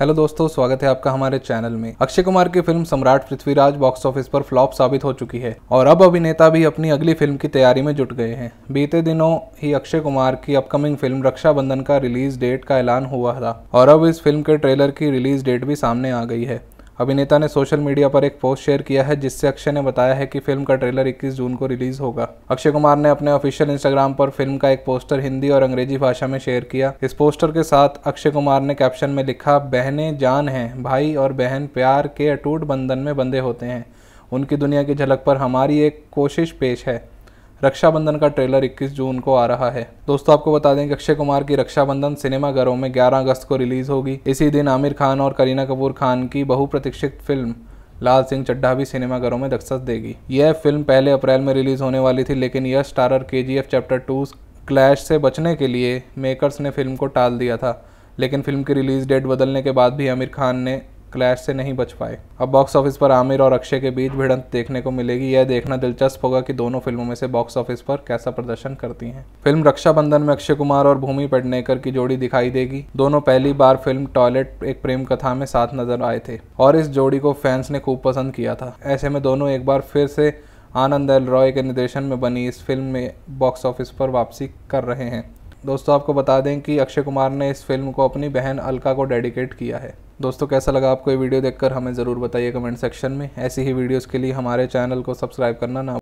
hello दोस्तों स्वागत है आपका हमारे चैनल में अक्षय कुमार की film Samrat Prithviraj box office flop फ्लॉप साबित हो चुकी है और अब अभिनेता भी अपनी अगली फिल्म की तैयारी में जुट गए हैं बीते दिनों ही अक्षय कुमार की अपकमिंग फिल्म रक्षाबंधन का रिलीज डेट का ऐलान हुआ था और अब इस फिल्म के ट्रेलर की रिलीज डेट भी सामने आ गई है अभिनेता ने सोशल मीडिया पर एक पोस्ट शेयर किया है जिससे अक्षय ने बताया है कि फिल्म का ट्रेलर 21 जून को रिलीज होगा अक्षय कुमार ने अपने ऑफिशियल इंस्टाग्राम पर फिल्म का एक पोस्टर हिंदी और अंग्रेजी भाषा में शेयर किया इस पोस्टर के साथ अक्षय कुमार ने कैप्शन में लिखा बहने जान हैं भाई और बहन प्यार के अटूट बंधन में बंधे होते हैं उनकी दुनिया की झलक पर हमारी एक कोशिश पेश है रक्षाबंधन का ट्रेलर 21 जून को आ रहा है दोस्तों आपको बता दें कि अक्षय कुमार की रक्षाबंधन सिनेमा घरों में 11 अगस्त को रिलीज होगी इसी दिन आमिर खान और करीना कपूर खान की बहुप्रतीक्षित फिल्म लाल सिंह चड्ढा भी सिनेमाघरों में दस्तक देगी यह फिल्म पहले अप्रैल में रिलीज होने वाली थी लेकिन यह स्टारर के चैप्टर टू क्लैश से बचने के लिए मेकर्स ने फिल्म को टाल दिया था लेकिन फिल्म की रिलीज डेट बदलने के बाद भी आमिर खान ने क्लैश से नहीं बच पाए अब बॉक्स ऑफिस पर आमिर और अक्षय के बीच भिड़ंत देखने को मिलेगी यह देखना दिलचस्प होगा कि दोनों फिल्मों में से बॉक्स ऑफिस पर कैसा प्रदर्शन करती हैं फिल्म रक्षाबंधन में अक्षय कुमार और भूमि पेडनेकर की जोड़ी दिखाई देगी दोनों पहली बार फिल्म टॉयलेट एक प्रेम कथा में साथ नजर आए थे और इस जोड़ी को फैंस ने खूब पसंद किया था ऐसे में दोनों एक बार फिर से आनंद एल रॉय के निर्देशन में बनी इस फिल्म में बॉक्स ऑफिस पर वापसी कर रहे हैं दोस्तों आपको बता दें कि अक्षय कुमार ने इस फिल्म को अपनी बहन अलका को डेडिकेट किया है दोस्तों कैसा लगा आपको ये वीडियो देखकर हमें ज़रूर बताइए कमेंट सेक्शन में ऐसी ही वीडियोस के लिए हमारे चैनल को सब्सक्राइब करना ना